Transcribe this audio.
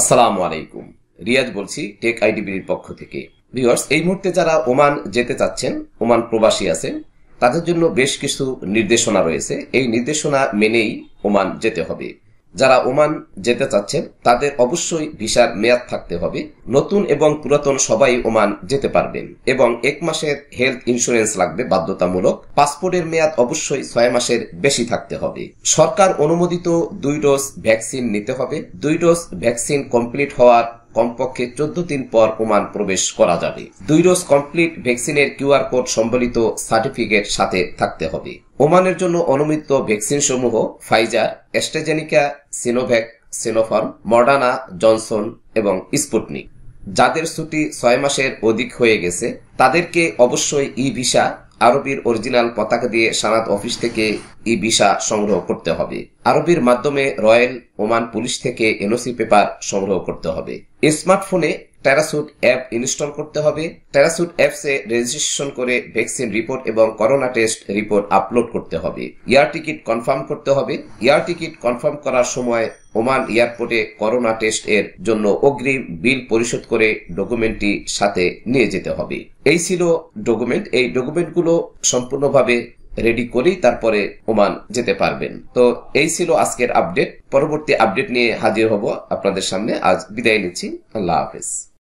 আসসালামু আলাইকুম রিয়াজ বলছি টেক আইডিবির পক্ষ থেকে ভিউয়ার্স এই মুহূর্তে যারা ওমান যেতে চাচ্ছেন ওমান প্রবাসী আছেন তাদের জন্য বেশ কিছু নির্দেশনা রয়েছে এই নির্দেশনা মেনেই ওমান যেতে হবে যারা ওমান যেতে চাচ্ছেন তাদের অবশ্যই ভিসার মেয়াদ থাকতে হবে নতুন এবং পুরাতন সবাই ওমান যেতে পারবেন এবং এক মাসের হেলথ ইন্স্যুরেন্স লাগবে বাধ্যতামূলক পাসপোর্টের মেয়াদ অবশ্যই ছয় মাসের বেশি থাকতে হবে সরকার অনুমোদিত দুই ডোজ ভ্যাকসিন নিতে হবে দুই ডোজ ভ্যাকসিন কমপ্লিট হওয়ার কমপক্ষে চোদ্দ দিন পর ওমান প্রবেশ করা যাবে দুই ডোজ কমপ্লিট ভ্যাকসিনের কিউআর কোড সম্বলিত সার্টিফিকেট সাথে থাকতে হবে ওমানের জন্য অনুমিত ভ্যাকসিন সমূহ Pfizer AstraZeneca Sinovac Sinopharm Moderna Johnson এবং স্পুটনিক যাদের ছুটি ছয় মাসের অধিক হয়ে গেছে তাদেরকে অবশ্যই ই ভিসা আরবির অরিজিনাল পতাকা দিয়ে সানাত অফিস থেকে ই ভিসা সংগ্রহ করতে হবে আরবির মাধ্যমে রয়্যাল ওমান পুলিশ থেকে এনওসি পেপার সংগ্রহ করতে হবে স্মার্টফোনে প্যারাসুট অ্যাপ ইনস্টল করতে হবে প্যারাসুট অ্যাপসে রেজিস্ট্রেশন করে ভ্যাকসিন রিপোর্ট এবং করোনা টেস্ট রিপোর্ট আপলোড করতে হবে এয়ার টিকিট কনফার্ম করতে হবে এয়ার টিকিট কনফার্ম করার সময় ওমান এয়ারপোর্টে করোনা টেস্ট এর জন্য অগ্রিম বিল পরিশোধ করে ডকুমেন্টটি সাথে নিয়ে যেতে হবে এই ছিল ডকুমেন্ট এই ডকুমেন্টগুলো সম্পূর্ণভাবে রেডি করেই তারপরে ওমান যেতে পারবেন তো এই ছিল আজকের আপডেট পরবর্তী আপডেট নিয়ে হাজির হব আপনাদের সামনে আজ বিদায় নিচ্ছি আল্লাহ হাফিজ